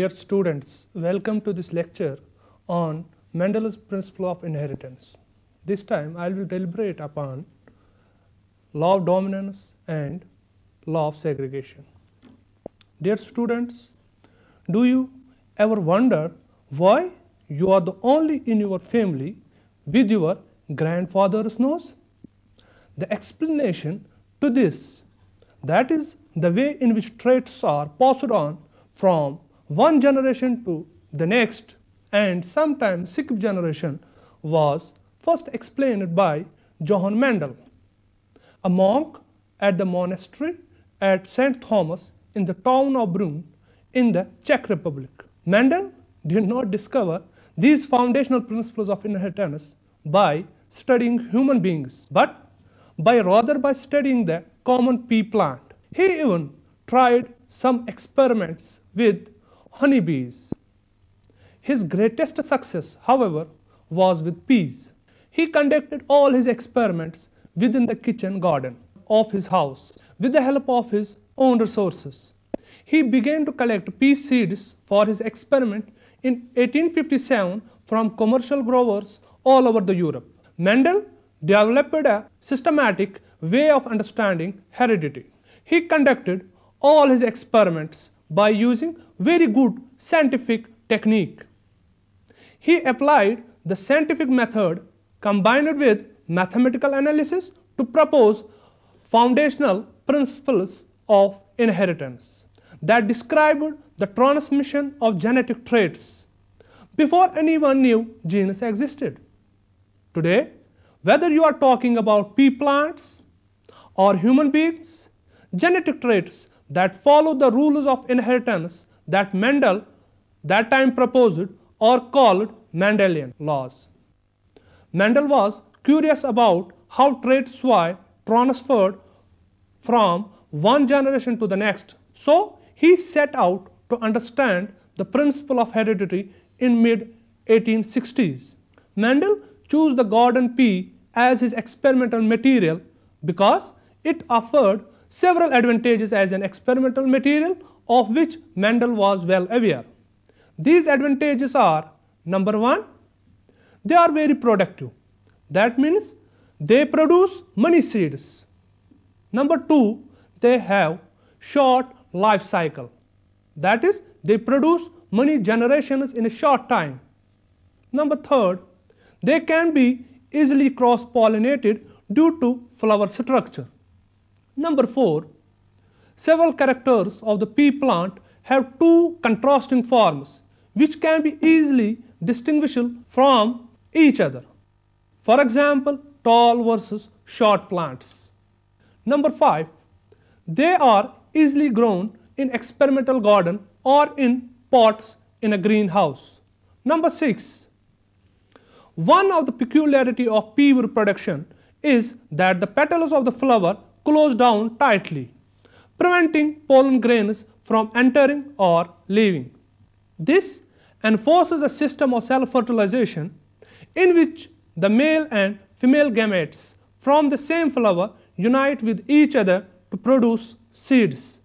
Dear students, welcome to this lecture on Mendel's principle of inheritance. This time I will deliberate upon law of dominance and law of segregation. Dear students, do you ever wonder why you are the only in your family with your grandfather's nose? The explanation to this, that is the way in which traits are passed on from one generation to the next and sometimes sixth generation was first explained by Johann Mendel, a monk at the monastery at St. Thomas in the town of Brno in the Czech Republic. Mendel did not discover these foundational principles of inheritance by studying human beings, but by rather by studying the common pea plant. He even tried some experiments with honeybees. His greatest success, however, was with peas. He conducted all his experiments within the kitchen garden of his house with the help of his own resources. He began to collect pea seeds for his experiment in 1857 from commercial growers all over the Europe. Mendel developed a systematic way of understanding heredity. He conducted all his experiments by using very good scientific technique. He applied the scientific method combined with mathematical analysis to propose foundational principles of inheritance that described the transmission of genetic traits before anyone knew genes existed. Today, whether you are talking about pea plants or human beings, genetic traits that follow the rules of inheritance that Mendel that time proposed or called Mendelian laws. Mendel was curious about how traits were transferred from one generation to the next. So, he set out to understand the principle of heredity in mid 1860s. Mendel chose the garden pea as his experimental material because it offered several advantages as an experimental material of which Mendel was well aware. These advantages are number 1 they are very productive that means they produce many seeds. Number 2 they have short life cycle that is they produce many generations in a short time. Number 3 they can be easily cross pollinated due to flower structure. Number 4, several characters of the pea plant have two contrasting forms which can be easily distinguishable from each other. For example, tall versus short plants. Number 5, they are easily grown in experimental garden or in pots in a greenhouse. Number 6, one of the peculiarity of pea reproduction is that the petals of the flower closed down tightly, preventing pollen grains from entering or leaving. This enforces a system of self-fertilization in which the male and female gametes from the same flower unite with each other to produce seeds.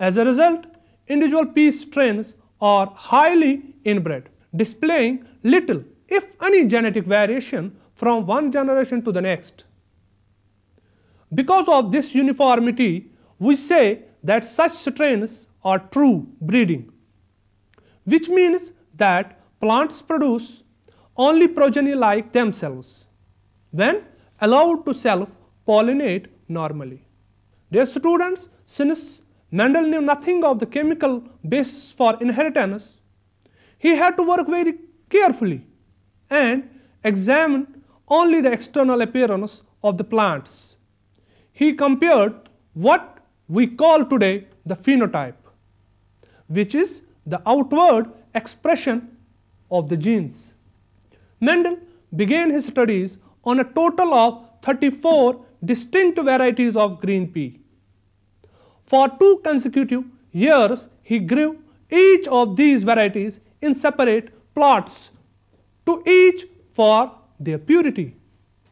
As a result, individual pea strains are highly inbred, displaying little if any genetic variation from one generation to the next. Because of this uniformity, we say that such strains are true breeding, which means that plants produce only progeny like themselves when allowed to self-pollinate normally. Dear students, since Mendel knew nothing of the chemical basis for inheritance, he had to work very carefully and examine only the external appearance of the plants he compared what we call today the phenotype, which is the outward expression of the genes. Mendel began his studies on a total of 34 distinct varieties of green pea. For two consecutive years, he grew each of these varieties in separate plots to each for their purity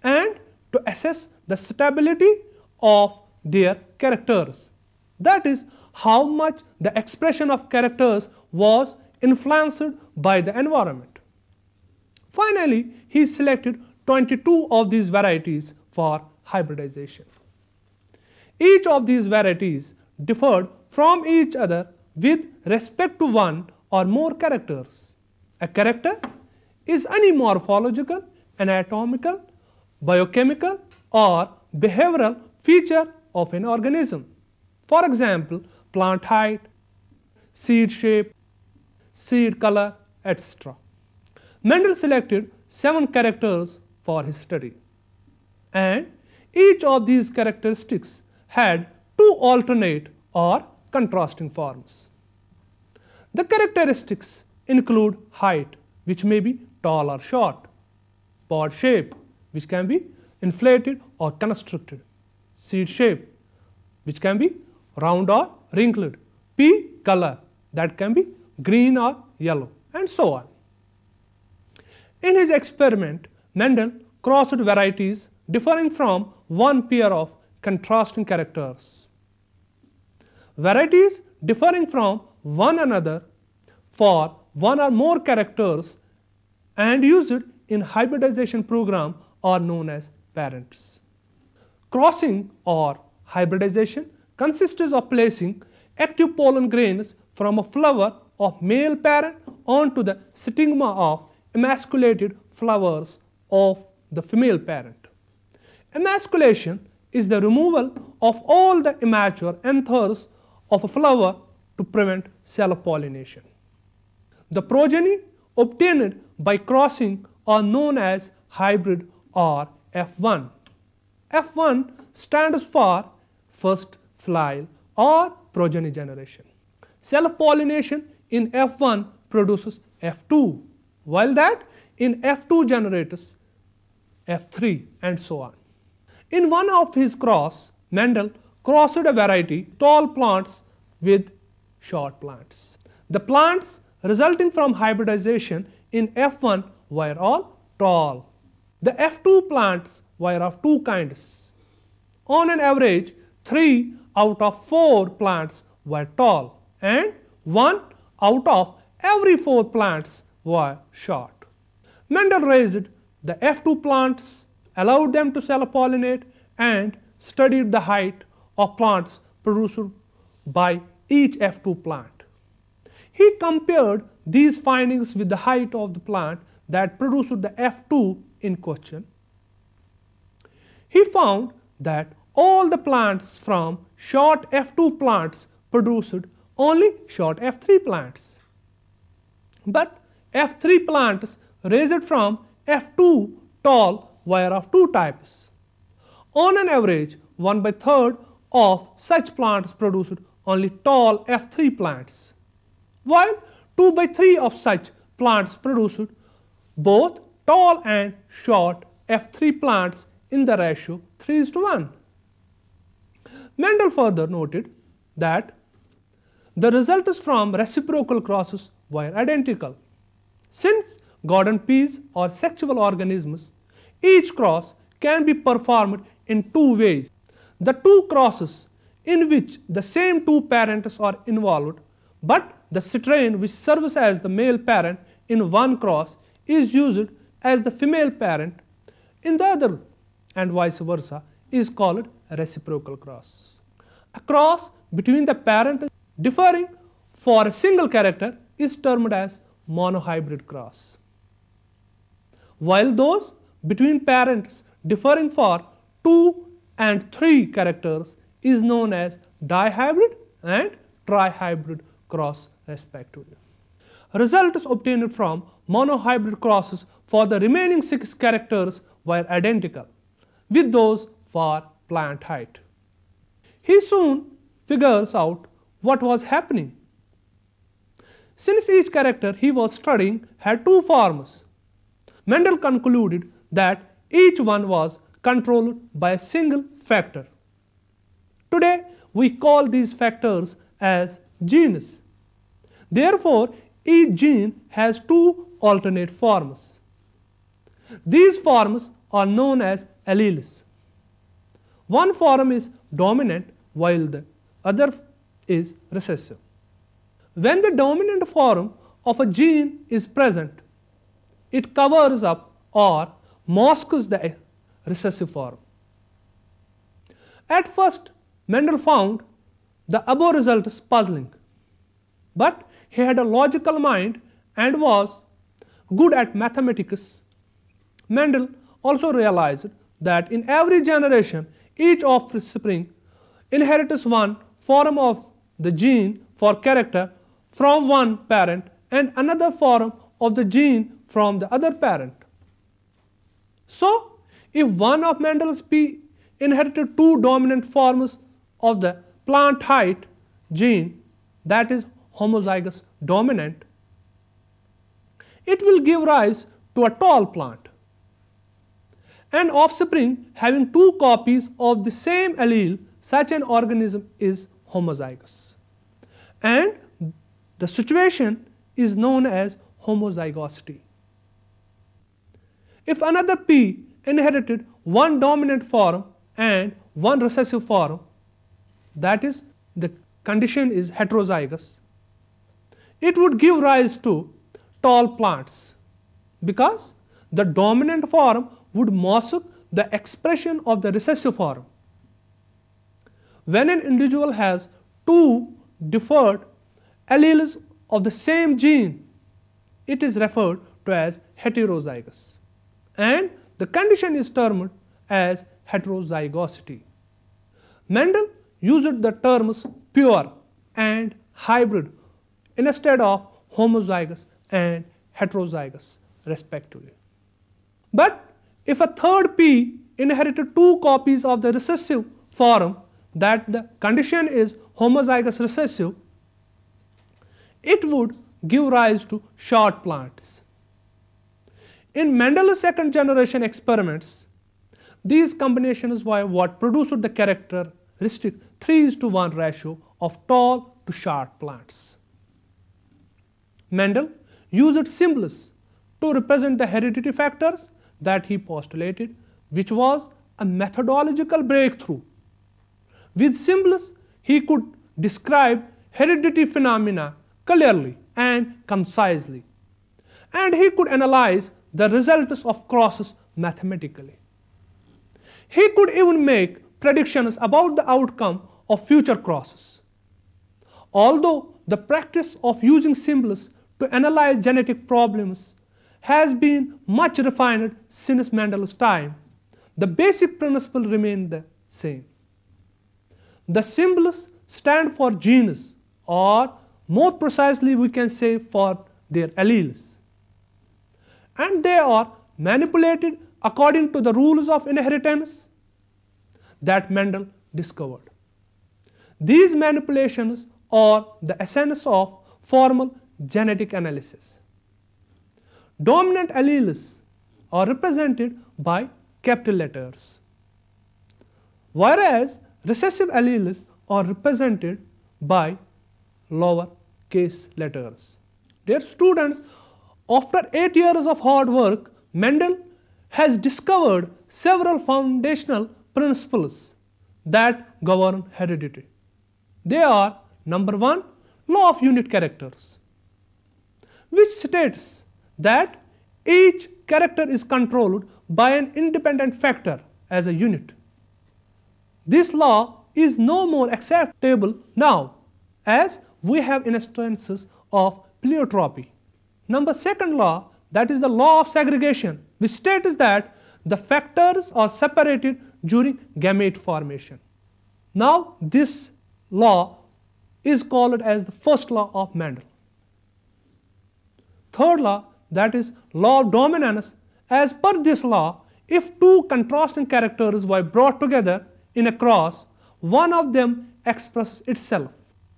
and to assess the stability of their characters. That is how much the expression of characters was influenced by the environment. Finally, he selected 22 of these varieties for hybridization. Each of these varieties differed from each other with respect to one or more characters. A character is any morphological, anatomical, biochemical or behavioral feature of an organism. For example, plant height, seed shape, seed color, etc. Mendel selected seven characters for his study and each of these characteristics had two alternate or contrasting forms. The characteristics include height which may be tall or short, pod shape which can be inflated or constricted seed shape which can be round or wrinkled, P color that can be green or yellow and so on. In his experiment, Mendel crossed varieties differing from one pair of contrasting characters. Varieties differing from one another for one or more characters and used in hybridization program are known as parents. Crossing or hybridization consists of placing active pollen grains from a flower of male parent onto the stigma of emasculated flowers of the female parent. Emasculation is the removal of all the immature anthers of a flower to prevent self pollination. The progeny obtained by crossing are known as hybrid or F1. F1 stands for first fly or progeny generation. Self pollination in F1 produces F2 while that in F2 generates F3 and so on. In one of his cross, Mendel crossed a variety tall plants with short plants. The plants resulting from hybridization in F1 were all tall. The F2 plants were of two kinds. On an average, three out of four plants were tall and one out of every four plants were short. Mendel raised the F2 plants, allowed them to self-pollinate and studied the height of plants produced by each F2 plant. He compared these findings with the height of the plant that produced the F2 in question he found that all the plants from short F2 plants produced only short F3 plants. But F3 plants raised from F2 tall were of two types. On an average, 1 by third of such plants produced only tall F3 plants, while 2 by 3 of such plants produced both tall and short F3 plants in the ratio 3 is to 1. Mendel further noted that the result is from reciprocal crosses were identical. Since garden peas are sexual organisms, each cross can be performed in two ways. The two crosses in which the same two parents are involved, but the citrine which serves as the male parent in one cross is used as the female parent in the other and vice versa is called reciprocal cross. A cross between the parent differing for a single character is termed as monohybrid cross, while those between parents differing for 2 and 3 characters is known as dihybrid and trihybrid cross respectively. Results obtained from monohybrid crosses for the remaining 6 characters were identical with those for plant height. He soon figures out what was happening. Since each character he was studying had two forms, Mendel concluded that each one was controlled by a single factor. Today we call these factors as genes. Therefore, each gene has two alternate forms. These forms are known as alleles. One form is dominant while the other is recessive. When the dominant form of a gene is present, it covers up or masks the recessive form. At first, Mendel found the above results puzzling, but he had a logical mind and was good at mathematics. Mendel also realized that in every generation, each offspring inherits one form of the gene for character from one parent and another form of the gene from the other parent. So, if one of Mendel's P inherited two dominant forms of the plant height gene that is homozygous dominant, it will give rise to a tall plant an offspring having two copies of the same allele, such an organism is homozygous. And the situation is known as homozygosity. If another P inherited one dominant form and one recessive form, that is the condition is heterozygous, it would give rise to tall plants because the dominant form would mask the expression of the recessive form. When an individual has two different alleles of the same gene, it is referred to as heterozygous and the condition is termed as heterozygosity. Mendel used the terms pure and hybrid instead of homozygous and heterozygous respectively. But if a third P inherited two copies of the recessive form that the condition is homozygous recessive, it would give rise to short plants. In Mendel's second generation experiments, these combinations were what produced the characteristic 3 is to 1 ratio of tall to short plants. Mendel used symbols to represent the heredity factors that he postulated, which was a methodological breakthrough. With symbols, he could describe heredity phenomena clearly and concisely, and he could analyze the results of crosses mathematically. He could even make predictions about the outcome of future crosses. Although the practice of using symbols to analyze genetic problems has been much refined since Mendel's time. The basic principle remained the same. The symbols stand for genes or more precisely we can say for their alleles. And they are manipulated according to the rules of inheritance that Mendel discovered. These manipulations are the essence of formal genetic analysis dominant alleles are represented by capital letters, whereas recessive alleles are represented by lower case letters. Dear students, after 8 years of hard work, Mendel has discovered several foundational principles that govern heredity. They are number 1 law of unit characters which states that each character is controlled by an independent factor as a unit. This law is no more acceptable now as we have instances of pleiotropy. Number second law that is the law of segregation which states that the factors are separated during gamete formation. Now this law is called as the first law of Mendel. Third law that is law of dominance. As per this law, if two contrasting characters were brought together in a cross, one of them expresses itself.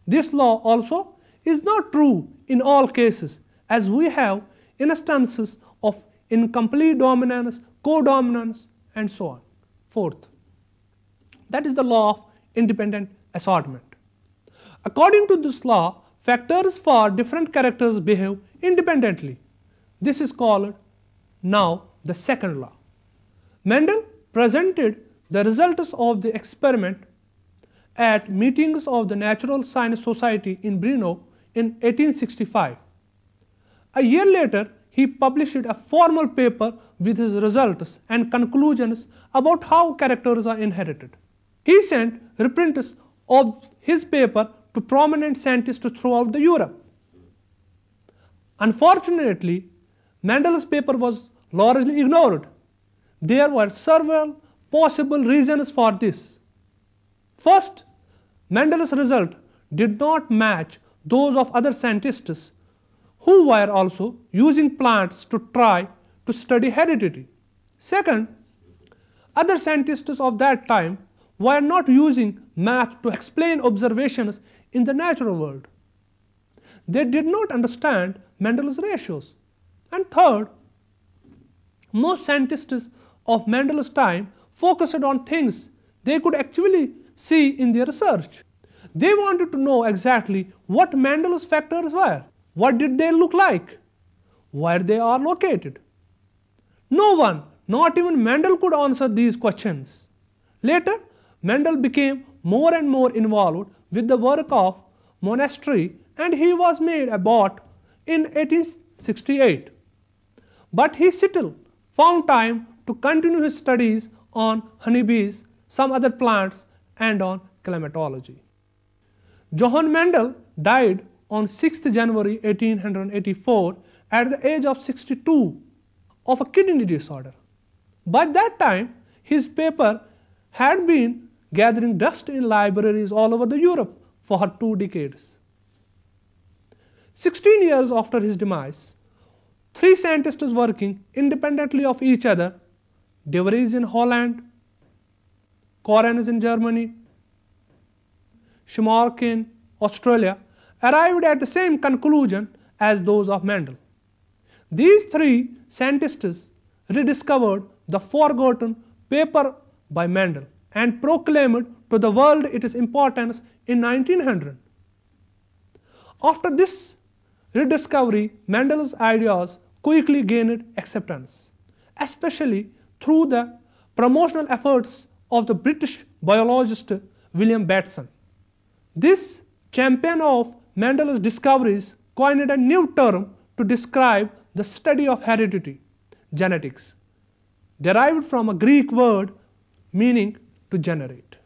This law also is not true in all cases as we have instances of incomplete dominance, codominance and so on. Fourth, that is the law of independent assortment. According to this law, factors for different characters behave independently this is called now the second law. Mendel presented the results of the experiment at meetings of the Natural Science Society in Brno in 1865. A year later, he published a formal paper with his results and conclusions about how characters are inherited. He sent reprints of his paper to prominent scientists throughout the Europe. Unfortunately, Mendel's paper was largely ignored. There were several possible reasons for this. First, Mendel's result did not match those of other scientists who were also using plants to try to study heredity. Second, other scientists of that time were not using math to explain observations in the natural world. They did not understand Mendel's ratios. And third, most scientists of Mendel's time focused on things they could actually see in their research. They wanted to know exactly what Mendel's factors were. What did they look like? Where they are located? No one, not even Mendel could answer these questions. Later, Mendel became more and more involved with the work of monastery and he was made abbot in 1868. But he still found time to continue his studies on honeybees, some other plants and on climatology. Johann Mendel died on 6th January 1884 at the age of 62 of a kidney disorder. By that time, his paper had been gathering dust in libraries all over the Europe for two decades. 16 years after his demise, three scientists working independently of each other. De Vries in Holland, Koren is in Germany, Schmark in Australia, arrived at the same conclusion as those of Mendel. These three scientists rediscovered the forgotten paper by Mendel and proclaimed to the world its importance in 1900. After this rediscovery, Mendel's ideas quickly gained acceptance, especially through the promotional efforts of the British biologist William Batson. This champion of Mendel's discoveries coined a new term to describe the study of heredity, genetics, derived from a Greek word meaning to generate.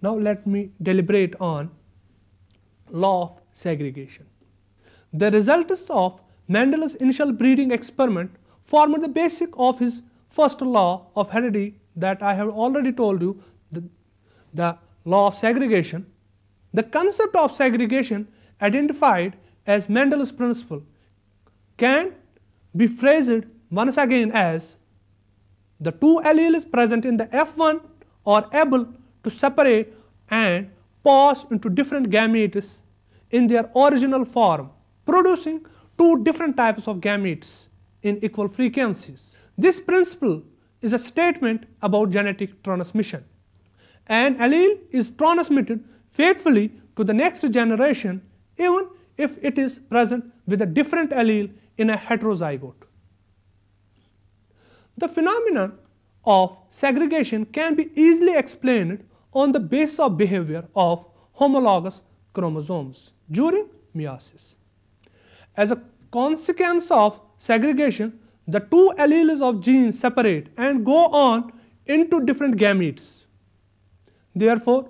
Now let me deliberate on law of segregation. The results of Mendel's initial breeding experiment formed the basic of his first law of heredity that I have already told you the, the law of segregation. The concept of segregation identified as Mendel's principle can be phrased once again as the two alleles present in the F1 are able to separate and pass into different gametes in their original form producing two different types of gametes in equal frequencies. This principle is a statement about genetic transmission. An allele is transmitted faithfully to the next generation even if it is present with a different allele in a heterozygote. The phenomenon of segregation can be easily explained on the basis of behavior of homologous chromosomes during meiosis. As a consequence of segregation, the two alleles of genes separate and go on into different gametes. Therefore,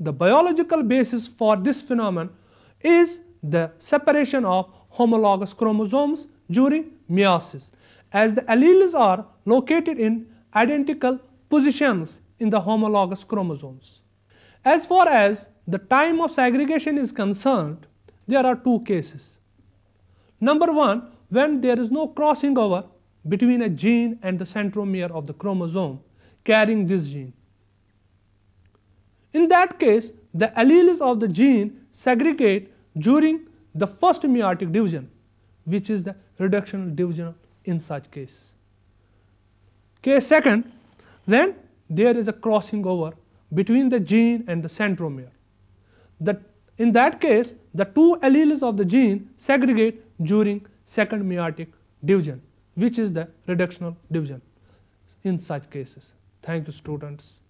the biological basis for this phenomenon is the separation of homologous chromosomes during meiosis. As the alleles are located in identical positions in the homologous chromosomes. As far as the time of segregation is concerned, there are two cases. Number one, when there is no crossing over between a gene and the centromere of the chromosome carrying this gene. In that case, the alleles of the gene segregate during the first meiotic division, which is the reductional division in such case. Case second, when there is a crossing over between the gene and the centromere. That in that case, the two alleles of the gene segregate during second meiotic division, which is the reductional division in such cases. Thank you students.